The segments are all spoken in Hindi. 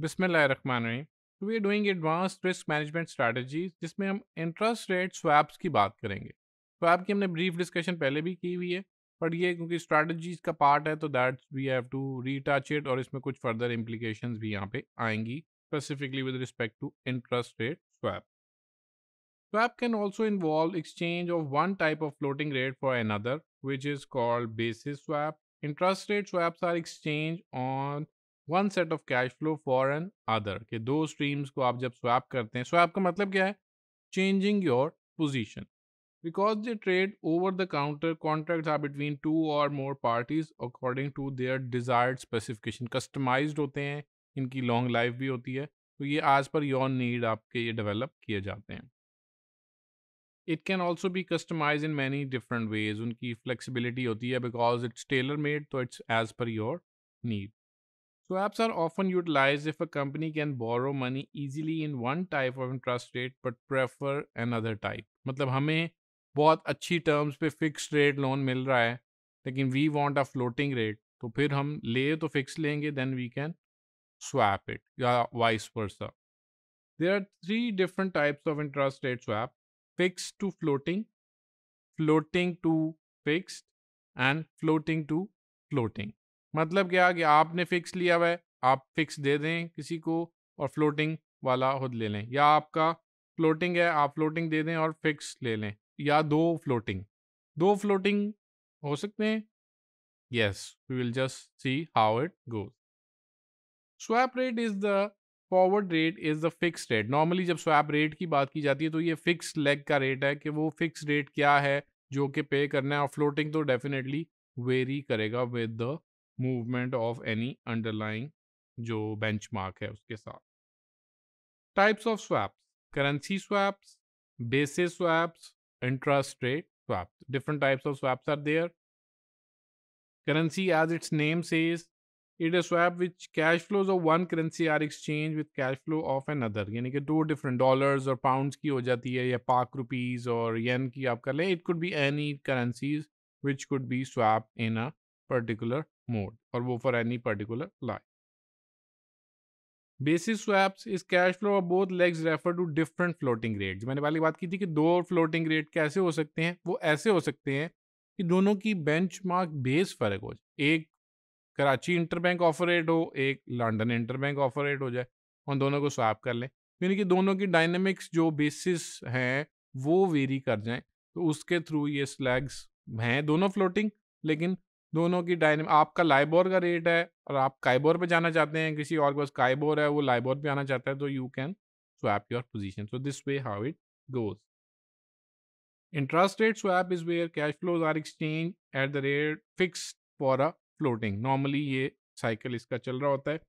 बिसमीम तो we doing advanced risk management strategies जिसमें हम इंटरेस्ट रेट स्वैप्स की बात करेंगे स्वैप की हमने ब्रीफ डिस्कशन पहले भी की हुई है बट ये क्योंकि स्ट्रेटजीज का पार्ट है तो that's we have to retouch it और इसमें कुछ फर्दर इम्प्लीकेशन भी यहाँ पे आएंगी specifically with respect to interest rate swap swap can also involve exchange of one type of floating rate for another which is called basis swap interest rate swaps are exchange on one set of cash flow for another के दो स्ट्रीम्स को आप जब स्वैप करते हैं स्वैप का मतलब क्या है changing your position because they trade over the counter contract are between two और more parties according to their desired specification customize होते हैं इनकी लॉन्ग लाइफ भी होती है तो ये एज पर योर नीड आपके ये डेवलप किए जाते हैं it can also be customize in many different ways उनकी फ्लेक्सीबिलिटी होती है बिकॉज इट्स टेलर मेड तो it's as per your need Co-ops are often utilized if a company can borrow money easily in one type of interest rate but prefer another type. मतलब हमें बहुत अच्छी टर्म्स पे फिक्स रेट लोन मिल रहा है लेकिन we want a floating rate तो फिर हम ले तो फिक्स लेंगे then we can swap it या vice versa there are three different types of interest rate swap fix to floating floating to fixed and floating to floating मतलब क्या कि आपने फिक्स लिया हुआ है आप फिक्स दे दें किसी को और फ्लोटिंग वाला खुद ले लें या आपका फ्लोटिंग है आप फ्लोटिंग दे दें और फिक्स ले लें या दो फ्लोटिंग दो फ्लोटिंग हो सकते हैं yes we will just see how it goes swap rate is the forward rate is the fix rate normally जब स्वैप रेट की बात की जाती है तो ये फिक्स लेग का रेट है कि वो फिक्स रेट क्या है जो कि पे करना है और फ्लोटिंग तो डेफिनेटली वेरी करेगा with the movement of any underlying जो बेंचमार्क है उसके साथ types of swap currency swaps basis swaps interest rate swaps different types of swaps are there currency as its name says it a swap which cash flows of one currency are exchange with cash flow of another यानी कि दो डिफरेंट डॉलर और पाउंड की हो जाती है या पाक रुपीज और येन की आप कर लें it could be any currencies which could be swap in a particular mode और वो for any particular life basis swaps is cash flow और both legs refer to different floating rates मैंने वाली बात की थी कि दो फ्लोटिंग रेट कैसे हो सकते हैं वो ऐसे हो सकते हैं कि दोनों की बेंच मार्क बेस फर्क हो जाए एक कराची बैंक ऑफर रेट हो एक इंटर इंटरबैंक ऑफर रेट हो जाए उन दोनों को स्वैप कर लें यानी कि दोनों की डायनेमिक्स जो बेसिस हैं वो वेरी कर जाएं तो उसके थ्रू ये स्लैग्स हैं दोनों फ्लोटिंग लेकिन दोनों की डायने आपका लाइबोर का रेट है और आप काइबोर पे जाना चाहते हैं किसी और के पास काइबोर है वो लाइबोर पे आना चाहता है तो you can swap your position so this way how it goes interest rate swap is where cash flows are exchange at the rate fix for a floating normally ये साइकिल इसका चल रहा होता है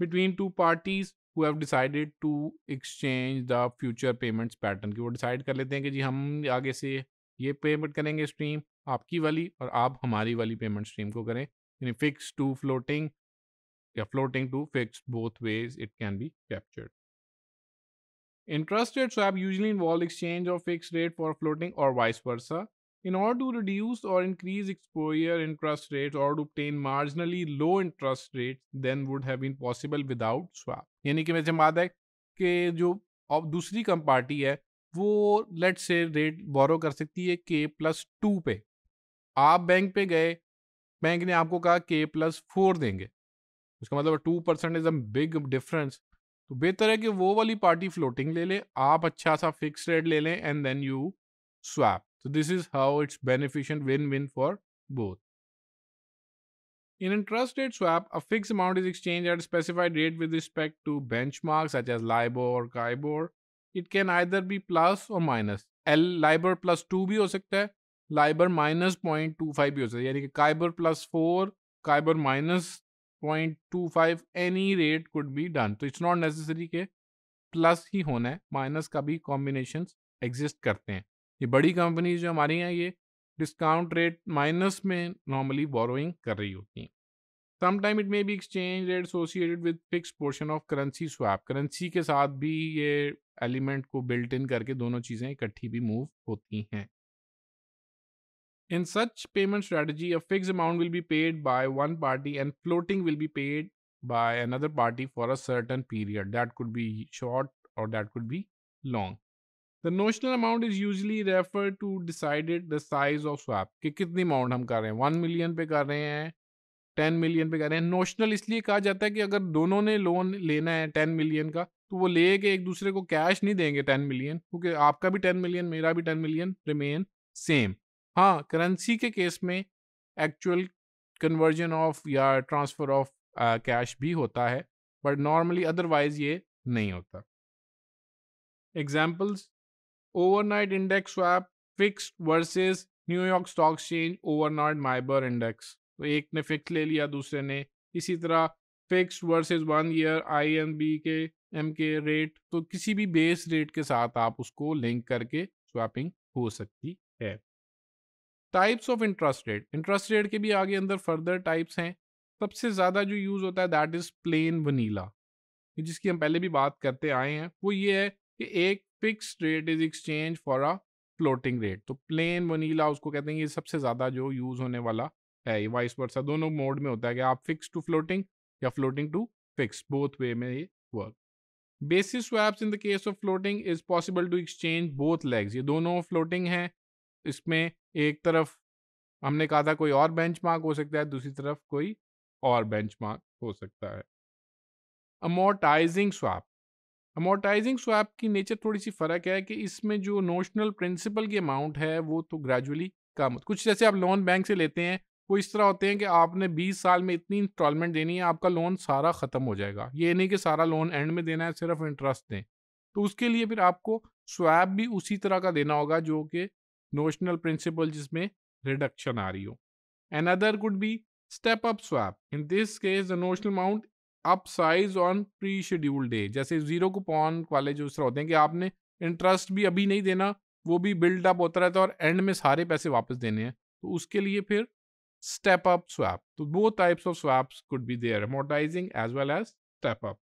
between two parties who have decided to exchange the future payments pattern की वो डिसाइड कर लेते हैं कि जी हम आगे से ये पेमेंट करेंगे स्ट्रीम आपकी वाली और आप हमारी वाली पेमेंट स्ट्रीम को करें यानी फिक्स टू फ्लोटिंग या floating to fix both ways it can be captured interested swap usually involve exchange of fix rate for floating और vice versa in order to reduce और इंक्रीज एक्सपोयर इंटरेस्ट रेट और to attain marginally low interest rate than would have been possible without swap यानी कि मैं बात है कि जो अब दूसरी कम पार्टी है वो लेट से रेट बोरो कर सकती है के प्लस टू पे आप बैंक पे गए बैंक ने आपको कहा के प्लस फोर देंगे उसका मतलब two percent is a big difference तो बेहतर है कि वो वाली पार्टी फ्लोटिंग ले ले आप अच्छा सा फिक्स रेट ले लें एंड देन यू स्वैप तो this is how it's beneficent win win for both In interest rate swap, a fixed amount is exchanged at a specified rate with respect to benchmarks such as LIBOR or CIBOR. It can either be plus or minus. L LIBOR plus two भी हो सकता है LIBOR minus point two five भी हो सकता है यानी कि KIBOR plus four KIBOR minus point two five any rate could be done तो इट्स नॉट नेसेसरी के प्लस ही होना है माइनस का भी कॉम्बिनेशन एग्जिस्ट करते हैं ये बड़ी कंपनीज जो हमारी हैं ये डिस्काउंट रेट माइनस में नॉर्मली बोरोइंग कर रही होती हैं sometime it may be exchange rate associated with fix portion of currency swap currency के साथ भी ये एलिमेंट को बिल्ट इन करके दोनों चीज़ें इकट्ठी भी मूव होती हैं In such payment strategy, a fixed amount will be paid by one party and floating will be paid by another party for a certain period. That could be short or that could be long. The notional amount is usually referred to decided the size of swap. कि कितनी amount हम कर रहे हैं वन मिलियन पे कर रहे हैं टेन मिलियन पे कर रहे हैं नोशनल इसलिए कहा जाता है कि अगर दोनों ने लोन लेना है टेन मिलियन का तो वो ले के एक दूसरे को कैश नहीं देंगे टेन मिलियन क्योंकि आपका भी टेन मिलियन मेरा भी टेन मिलियन रिमेन सेम हाँ करेंसी के केस में एक्चुअल कन्वर्जन ऑफ या ट्रांसफ़र ऑफ कैश भी होता है बट नॉर्मली अदरवाइज ये नहीं होता examples overnight index swap fixed versus New York stock exchange overnight MIBOR index तो एक ने फिक्स ले लिया दूसरे ने इसी तरह fix versus one year I N B के एम के रेट तो किसी भी बेस रेट के साथ आप उसको लिंक करके स्वैपिंग हो सकती है types of interest rate interest rate के भी आगे अंदर फर्दर टाइप्स हैं सबसे ज़्यादा जो यूज़ होता है दैट इज़ प्लेन वनीला जिसकी हम पहले भी बात करते आए हैं वो ये है कि एक fix rate is exchange for a floating rate तो प्लेन वनीला उसको कहते हैं ये सबसे ज़्यादा जो यूज़ होने वाला है ये वाइस वर्सा दोनों मोड में होता है कि आप फिक्स टू फ्लोटिंग या floating to fix both way में ये work basis swaps in the case of floating is possible to exchange both legs ये दोनों फ्लोटिंग हैं इसमें एक तरफ हमने कहा था कोई और बेंचमार्क हो सकता है दूसरी तरफ कोई और बेंचमार्क हो सकता है अमोटाइजिंग स्वाप अमोटाइजिंग स्वैप की नेचर थोड़ी सी फ़र्क है कि इसमें जो नोशनल प्रिंसिपल की अमाउंट है वो तो ग्रेजुअली कम कुछ जैसे आप लोन बैंक से लेते हैं वो इस तरह होते हैं कि आपने 20 साल में इतनी इंस्टॉलमेंट देनी है आपका लोन सारा ख़त्म हो जाएगा ये नहीं कि सारा लोन एंड में देना है सिर्फ इंटरेस्ट दें तो उसके लिए फिर आपको स्वैप भी उसी तरह का देना होगा जो कि नोशनल प्रिंसिपल जिसमें रिडक्शन आ रही हो other could be step up swap in this case the notional amount up size on pre schedule day जैसे जीरो को पॉन वाले जो इस तरह होते हैं कि आपने इंटरेस्ट भी अभी नहीं देना वो भी बिल्ड अप होता रहता है और एंड में सारे पैसे वापस देने हैं तो उसके लिए फिर स्टेप अप स्वैप तो दो types of swaps could be there amortizing as well as step up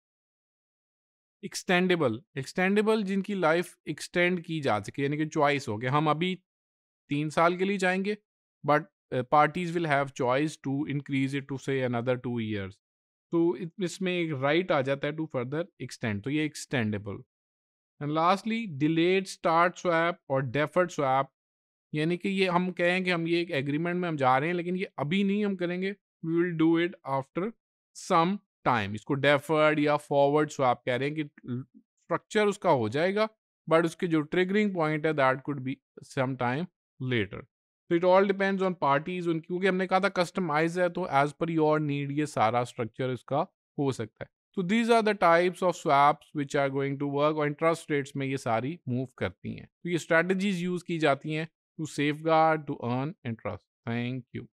extendable extendable जिनकी लाइफ एक्सटेंड की जा सके यानी कि चॉइस हो गया हम अभी तीन साल के लिए जाएंगे but parties will have choice to increase it to say another two years तो इसमें एक राइट आ जाता है टू फर्दर एक्सटेंड तो ये extendable and lastly delayed start swap और डेफर्ड स्वैप यानी कि ये हम कहें कि हम ये एक एग्रीमेंट में हम जा रहे हैं लेकिन ये अभी नहीं हम करेंगे we will do it after some time इसको डेफर्ड या फॉरवर्ड स्वैप कह रहे हैं कि स्ट्रक्चर उसका हो जाएगा बट उसके जो ट्रिगरिंग पॉइंट है that could be some time later तो it all depends on parties उन क्योंकि हमने कहा था कस्टमाइज है तो एज पर योर नीड ये सारा स्ट्रक्चर इसका हो सकता है तो these are the types of swaps which are going to work और इंटरेस्ट रेट्स में ये सारी मूव करती हैं तो ये स्ट्रेटजीज यूज की जाती हैं to safeguard to earn interest thank you